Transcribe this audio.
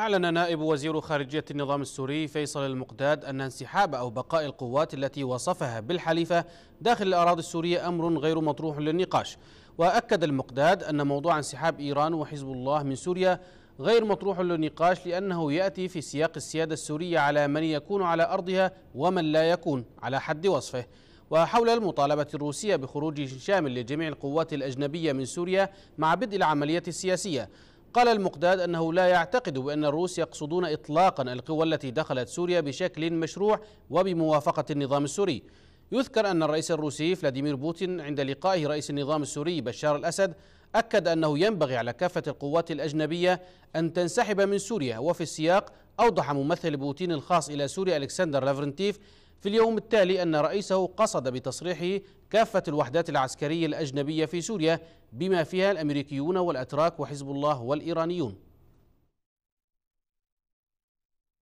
أعلن نائب وزير خارجية النظام السوري فيصل المقداد أن انسحاب أو بقاء القوات التي وصفها بالحليفة داخل الأراضي السورية أمر غير مطروح للنقاش وأكد المقداد أن موضوع انسحاب إيران وحزب الله من سوريا غير مطروح للنقاش لأنه يأتي في سياق السيادة السورية على من يكون على أرضها ومن لا يكون على حد وصفه وحول المطالبة الروسية بخروج شامل لجميع القوات الأجنبية من سوريا مع بدء العملية السياسية قال المقداد أنه لا يعتقد بأن الروس يقصدون إطلاقا القوى التي دخلت سوريا بشكل مشروع وبموافقة النظام السوري يذكر أن الرئيس الروسي فلاديمير بوتين عند لقائه رئيس النظام السوري بشار الأسد أكد أنه ينبغي على كافة القوات الأجنبية أن تنسحب من سوريا وفي السياق أوضح ممثل بوتين الخاص إلى سوريا ألكسندر لافرنتيف في اليوم التالي أن رئيسه قصد بتصريحه كافة الوحدات العسكرية الأجنبية في سوريا بما فيها الأمريكيون والأتراك وحزب الله والإيرانيون